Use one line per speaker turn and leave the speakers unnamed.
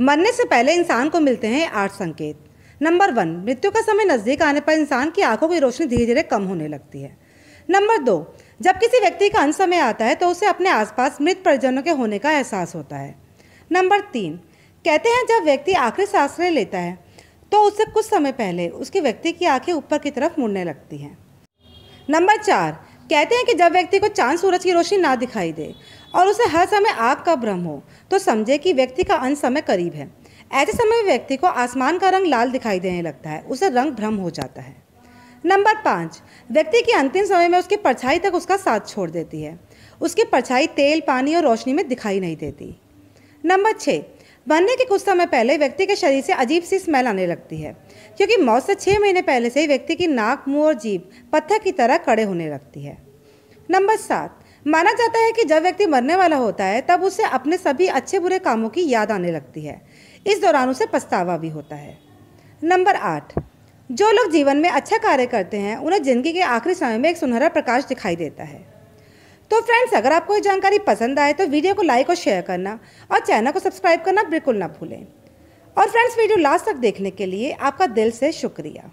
मरने से पहले इंसान को मिलते हैं आठ संकेत नंबर वन मृत्यु का समय नज़दीक आने पर इंसान की आंखों की रोशनी धीरे धीरे कम होने लगती है नंबर दो जब किसी व्यक्ति का अंत समय आता है तो उसे अपने आसपास मृत परिजनों के होने का एहसास होता है नंबर तीन कहते हैं जब व्यक्ति आखिरी सांस लेता है तो उससे कुछ समय पहले उसके व्यक्ति की आंखें ऊपर की तरफ मुड़ने लगती हैं नंबर चार कहते हैं कि जब व्यक्ति को चांद सूरज की रोशनी ना दिखाई दे और उसे हर समय आग का भ्रम हो तो समझे कि व्यक्ति का अंत समय करीब है ऐसे समय व्यक्ति को आसमान का रंग लाल दिखाई देने लगता है उसे रंग भ्रम हो जाता है नंबर पाँच व्यक्ति के अंतिम समय में उसकी परछाई तक उसका साथ छोड़ देती है उसकी परछाई तेल पानी और रोशनी में दिखाई नहीं देती नंबर छः बनने के कुछ समय पहले व्यक्ति के शरीर से अजीब सी स्मेल आने लगती है क्योंकि मौत से छः महीने पहले से ही व्यक्ति की नाक मुंह और जीभ पत्थर की तरह कड़े होने लगती है नंबर सात माना जाता है कि जब व्यक्ति मरने वाला होता है तब उसे अपने सभी अच्छे बुरे कामों की याद आने लगती है इस दौरान उसे पछतावा भी होता है नंबर आठ जो लोग जीवन में अच्छा कार्य करते हैं उन्हें जिंदगी के आखिरी समय में एक सुनहरा प्रकाश दिखाई देता है तो फ्रेंड्स अगर आपको ये जानकारी पसंद आए तो वीडियो को लाइक और शेयर करना और चैनल को सब्सक्राइब करना बिल्कुल ना भूलें और फ्रेंड्स वीडियो लास्ट तक देखने के लिए आपका दिल से शुक्रिया